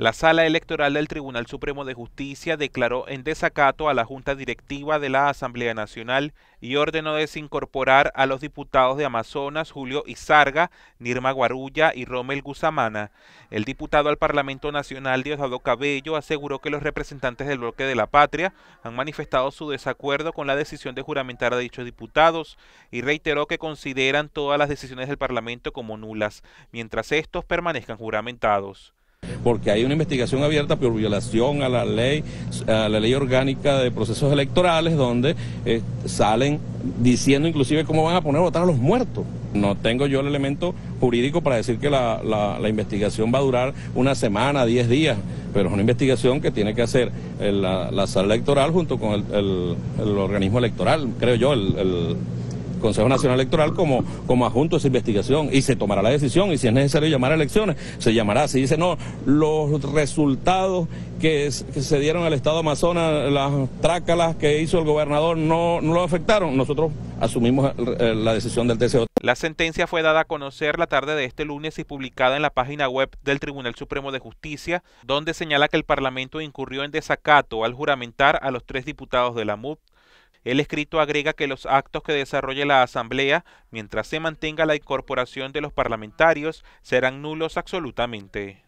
La sala electoral del Tribunal Supremo de Justicia declaró en desacato a la Junta Directiva de la Asamblea Nacional y ordenó desincorporar a los diputados de Amazonas Julio Izarga, Nirma Guarulla y Romel Guzamana. El diputado al Parlamento Nacional Diosdado Cabello aseguró que los representantes del bloque de la patria han manifestado su desacuerdo con la decisión de juramentar a dichos diputados y reiteró que consideran todas las decisiones del Parlamento como nulas, mientras estos permanezcan juramentados porque hay una investigación abierta por violación a la ley, a la ley orgánica de procesos electorales, donde eh, salen diciendo inclusive cómo van a poner a votar a los muertos. No tengo yo el elemento jurídico para decir que la, la, investigación va a durar una semana, diez días, pero es una investigación que tiene que hacer eh, la, la sala electoral junto con el, organismo electoral, creo yo, el Consejo Nacional Electoral como, como adjunto de esa investigación y se tomará la decisión y si es necesario llamar a elecciones, se llamará. Si dice no, los resultados que, se dieron al Estado Amazonas, las trácalas que hizo el gobernador no, no lo afectaron, nosotros asumimos eh, la decisión del TCO. La sentencia fue dada a conocer la tarde de este lunes y publicada en la página web del Tribunal Supremo de Justicia, donde señala que el Parlamento incurrió en desacato al juramentar a los tres diputados de la MUD, el escrito agrega que los actos que desarrolle la Asamblea, mientras se mantenga la incorporación de los parlamentarios, serán nulos absolutamente.